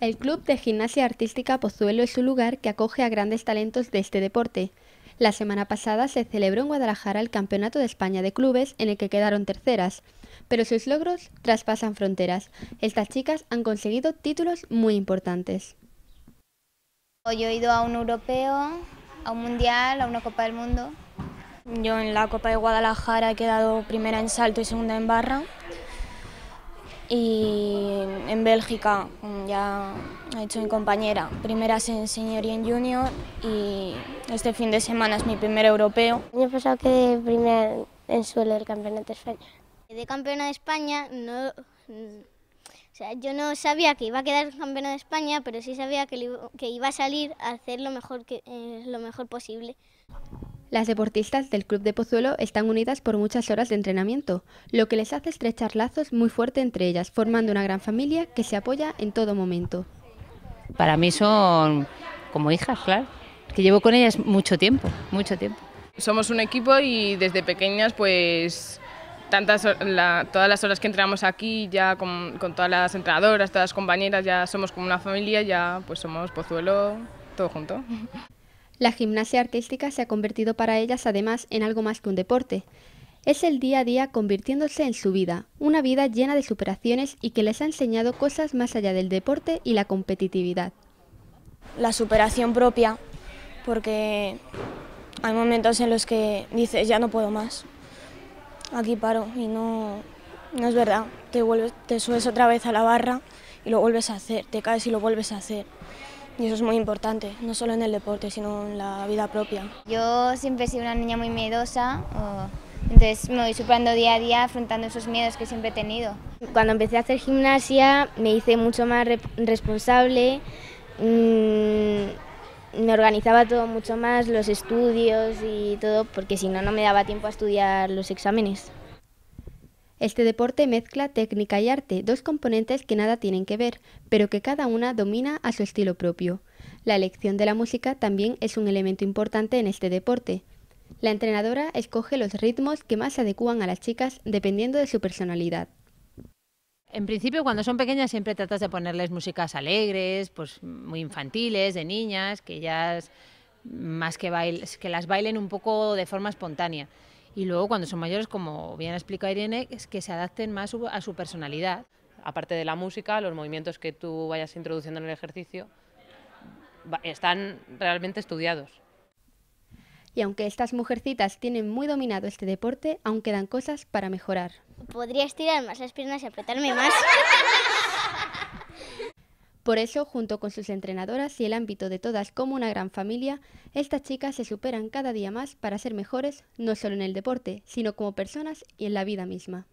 El Club de Gimnasia Artística Pozuelo es un lugar que acoge a grandes talentos de este deporte. La semana pasada se celebró en Guadalajara el Campeonato de España de Clubes en el que quedaron terceras, pero sus logros traspasan fronteras. Estas chicas han conseguido títulos muy importantes. Hoy he ido a un europeo, a un mundial, a una Copa del Mundo. Yo en la Copa de Guadalajara he quedado primera en salto y segunda en barra y en Bélgica ya ha hecho mi compañera, primeras en senior y en junior y este fin de semana es mi primer europeo. El año pasado quedé primera en suelo del Campeonato de España. De campeona de España no... O sea, yo no sabía que iba a quedar campeona de España, pero sí sabía que, que iba a salir a hacer lo mejor, que, eh, lo mejor posible. Las deportistas del Club de Pozuelo están unidas por muchas horas de entrenamiento, lo que les hace estrechar lazos muy fuerte entre ellas, formando una gran familia que se apoya en todo momento. Para mí son como hijas, claro, que llevo con ellas mucho tiempo, mucho tiempo. Somos un equipo y desde pequeñas pues tantas todas las horas que entramos aquí ya con, con todas las entrenadoras, todas las compañeras, ya somos como una familia, ya pues somos Pozuelo todo junto. La gimnasia artística se ha convertido para ellas además en algo más que un deporte. Es el día a día convirtiéndose en su vida, una vida llena de superaciones y que les ha enseñado cosas más allá del deporte y la competitividad. La superación propia, porque hay momentos en los que dices ya no puedo más, aquí paro y no, no es verdad, te, vuelves, te subes otra vez a la barra y lo vuelves a hacer, te caes y lo vuelves a hacer. Y eso es muy importante, no solo en el deporte, sino en la vida propia. Yo siempre he sido una niña muy miedosa, entonces me voy superando día a día, afrontando esos miedos que siempre he tenido. Cuando empecé a hacer gimnasia me hice mucho más responsable, mm, me organizaba todo mucho más, los estudios y todo, porque si no, no me daba tiempo a estudiar los exámenes. Este deporte mezcla técnica y arte, dos componentes que nada tienen que ver, pero que cada una domina a su estilo propio. La elección de la música también es un elemento importante en este deporte. La entrenadora escoge los ritmos que más se adecúan a las chicas dependiendo de su personalidad. En principio, cuando son pequeñas, siempre tratas de ponerles músicas alegres, pues, muy infantiles, de niñas, que ellas más que, que las bailen un poco de forma espontánea. Y luego cuando son mayores, como bien ha explicado Irene, es que se adapten más a su personalidad. Aparte de la música, los movimientos que tú vayas introduciendo en el ejercicio están realmente estudiados. Y aunque estas mujercitas tienen muy dominado este deporte, aún quedan cosas para mejorar. Podría estirar más las piernas y apretarme más. Por eso, junto con sus entrenadoras y el ámbito de todas como una gran familia, estas chicas se superan cada día más para ser mejores, no solo en el deporte, sino como personas y en la vida misma.